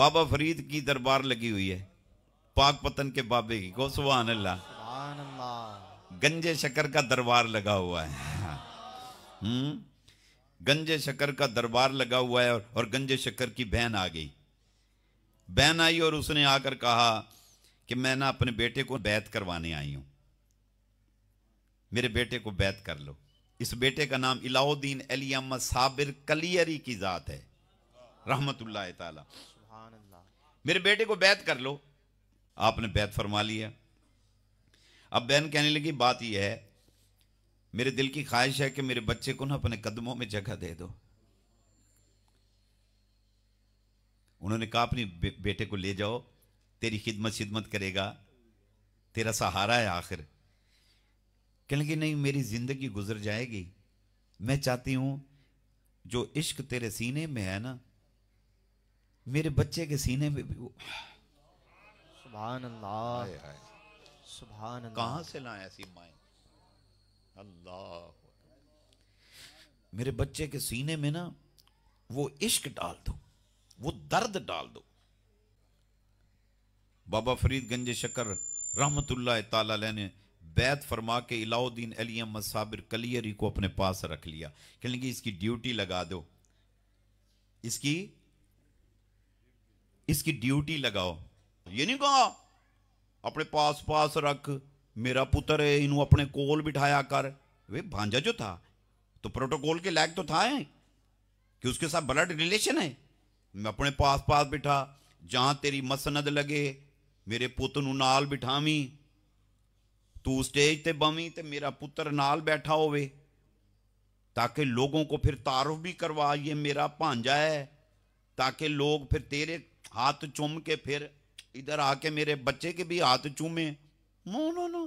बाबा फरीद की दरबार लगी हुई है पाक पतन के बाबे की को सुबह अल्लाह गंजे शकर का दरबार लगा हुआ है हम्म गंजे शकर का दरबार लगा हुआ है और, और गंजे शकर की बहन आ गई बहन आई और उसने आकर कहा कि मैं ना अपने बेटे को बैत करवाने आई हूं मेरे बेटे को बैत कर लो इस बेटे का नाम इलाउद्दीन अली अहमद साबिर कलियरी की ज़ात है रहमतुल्लाह ताला मेरे बेटे को बैत कर लो आपने बैत फरमा लिया अब बहन कहने लगी बात यह है मेरे दिल की ख्वाहिश है कि मेरे बच्चे को ना अपने कदमों में जगह दे दो उन्होंने कहा अपनी बेटे को ले जाओ तेरी खिदमत शिदमत करेगा तेरा सहारा है आखिर कहने लगी नहीं मेरी जिंदगी गुजर जाएगी मैं चाहती हूं जो इश्क तेरे सीने में है ना मेरे बच्चे के सीने में भी वो सुबह सुबह कहा से लाए ऐसी माए अल्लाह मेरे बच्चे के सीने में ना वो इश्क डाल दो वो दर्द डाल दो बाबा फरीद गंज शकर रहमतुल्लाह ने बैत फरमा के इलाउद्दीन अलियम साबिर कलियरी को अपने पास रख लिया कहने की इसकी ड्यूटी लगा दो इसकी इसकी ड्यूटी लगाओ ये नहीं कहा अपने पास पास रख मेरा पुत्र है इन अपने कोल बिठाया कर वे भांजा जो था तो प्रोटोकॉल के लायक तो था है कि उसके साथ ब्लड रिलेशन है मैं अपने पास पास बिठा जहां तेरी मसनद लगे मेरे पुत नाल बिठावी तू स्टेज ते बमी ते मेरा पुत्र नाल बैठा होवे ताकि लोगों को फिर तारुफ भी करवा ये मेरा भांजा है ताकि लोग फिर तेरे हाथ चूम के फिर इधर आके मेरे बच्चे के भी हाथ चूमे नो नो नो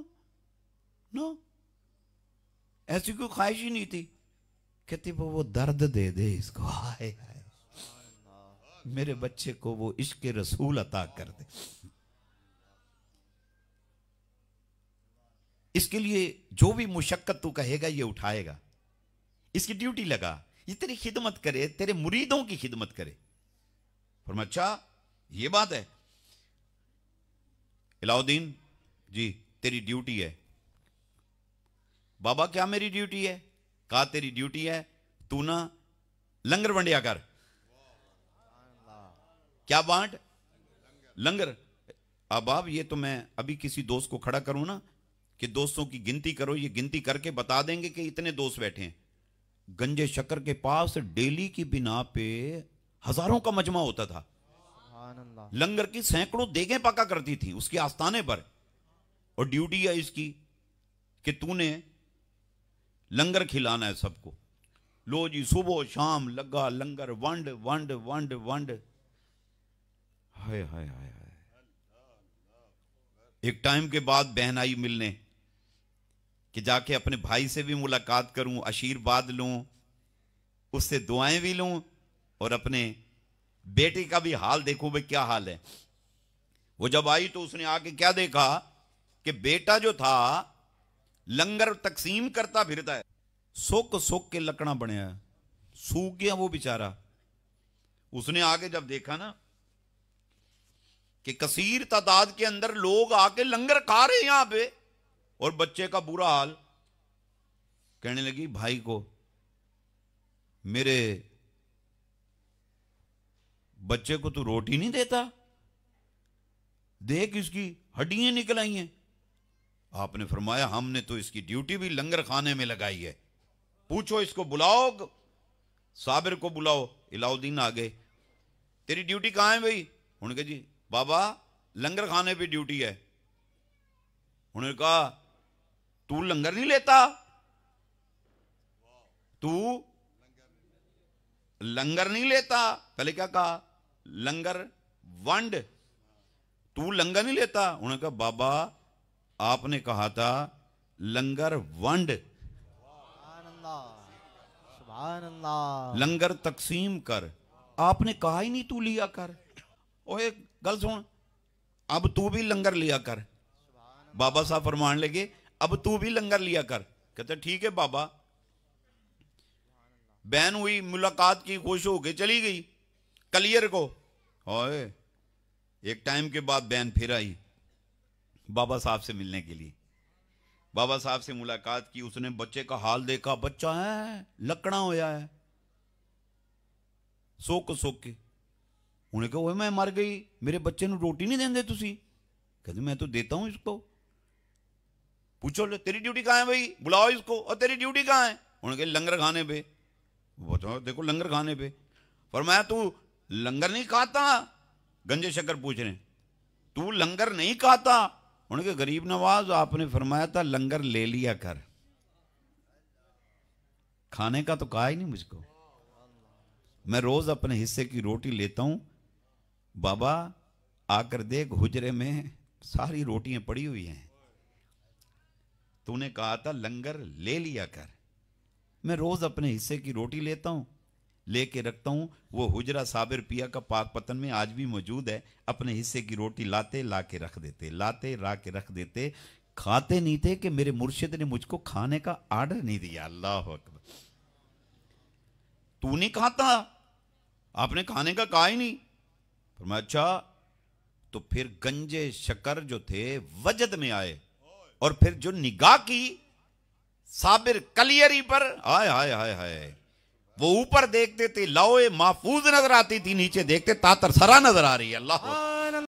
नो ऐसी कोई ख्वाहिश ही नहीं थी कहती वो वो दर्द दे दे इसको हाय हाय मेरे बच्चे को वो इश्क रसूल अता कर दे इसके लिए जो भी मुशक्कत तू कहेगा ये उठाएगा इसकी ड्यूटी लगा ये तेरी खिदमत करे तेरे मुरीदों की खिदमत करे फरमा अच्छा ये बात है इलाउद्दीन जी तेरी ड्यूटी है बाबा क्या मेरी ड्यूटी है कहा तेरी ड्यूटी है तू ना लंगर वंडिया कर क्या बांट लंगर अब आप ये तो मैं अभी किसी दोस्त को खड़ा करूं ना कि दोस्तों की गिनती करो ये गिनती करके बता देंगे कि इतने दोस्त बैठे हैं गंजे शक्कर के पास डेली की बिना पे हजारों का मजमा होता था लंगर की सैकड़ों देगे पका करती थी उसकी आस्थाने पर और ड्यूटी है इसकी कि तूने लंगर खिलाना है सबको लो जी सुबह शाम लगा लंगर वंड वंड वंड वंड हाय हाय हाय हाय एक टाइम के बाद बहन आई मिलने कि जाके अपने भाई से भी मुलाकात करूं आशीर्वाद लूं उससे दुआएं भी लूं और अपने बेटे का भी हाल देखो भाई क्या हाल है वो जब आई तो उसने आके क्या देखा कि बेटा जो था लंगर तकसीम करता फिरता है सुख सुख के लकड़ा बनया सूख गया वो बेचारा उसने आगे जब देखा ना कि कसीर तादाद के अंदर लोग आके लंगर खा रहे हैं यहां पे और बच्चे का बुरा हाल कहने लगी भाई को मेरे बच्चे को तू तो रोटी नहीं देता देख इसकी हड्डियां निकल आई हैं आपने फरमाया हमने तो इसकी ड्यूटी भी लंगर खाने में लगाई है पूछो इसको बुलाओ साबिर को बुलाओ इलाउद्दीन आ गए तेरी ड्यूटी कहां है भाई उन्होंने जी बाबा लंगर खाने पे ड्यूटी है उन्होंने कहा तू लंगर नहीं लेता तू लंगर नहीं लेता पहले क्या कहा लंगर वंड तू लंगर नहीं लेता उन्होंने कहा बाबा आपने कहा था लंगर वंड लंगर तकसीम कर आपने कहा ही नहीं तू लिया कर ओए गल सुन अब तू भी लंगर लिया कर बाबा साहब फरमान लगे अब तू भी लंगर लिया कर कहते ठीक है बाबा बहन हुई मुलाकात की खुश होके चली गई कलियर को ओए एक टाइम के बाद बहन फिर आई बाबा साहब से मिलने के लिए बाबा साहब से मुलाकात की उसने बच्चे का हाल देखा बच्चा है लकड़ा होया है सोक सोक के उन्हें कहो मैं मर गई मेरे बच्चे ने रोटी नहीं देंगे तुम कहते मैं तो देता हूं इसको पूछो ले तेरी ड्यूटी कहाँ है भाई बुलाओ इसको और तेरी ड्यूटी कहाँ है उन्होंने कहा लंगर खाने पे बताओ देखो लंगर खाने पे पर मैं तू तो लंगर नहीं खाता गंजे शकर पूछ रहे तू लंगर नहीं खाता उनके गरीब नवाज आपने फरमाया था लंगर ले लिया कर खाने का तो कहा ही नहीं मुझको मैं रोज अपने हिस्से की रोटी लेता हूं बाबा आकर देख हुजरे में सारी रोटियां पड़ी हुई हैं तूने कहा था लंगर ले लिया कर मैं रोज अपने हिस्से की रोटी लेता हूं लेके रखता हूँ वो हुजरा साबिर पिया का पाक पतन में आज भी मौजूद है अपने हिस्से की रोटी लाते ला के रख देते लाते ला के रख देते खाते नहीं थे कि मेरे मुर्शिद ने मुझको खाने का आर्डर नहीं दिया अल्लाह अकबर तू नहीं खाता आपने खाने का कहा ही नहीं मैं अच्छा तो फिर गंजे शकर जो थे वजद में आए और फिर जो निगाह की साबिर कलियरी पर आए हाय हाय हाय वो ऊपर देखते थे लौ महफूज नजर आती थी नीचे देखते तातर सरा नजर आ रही है अल्लाह हाँ।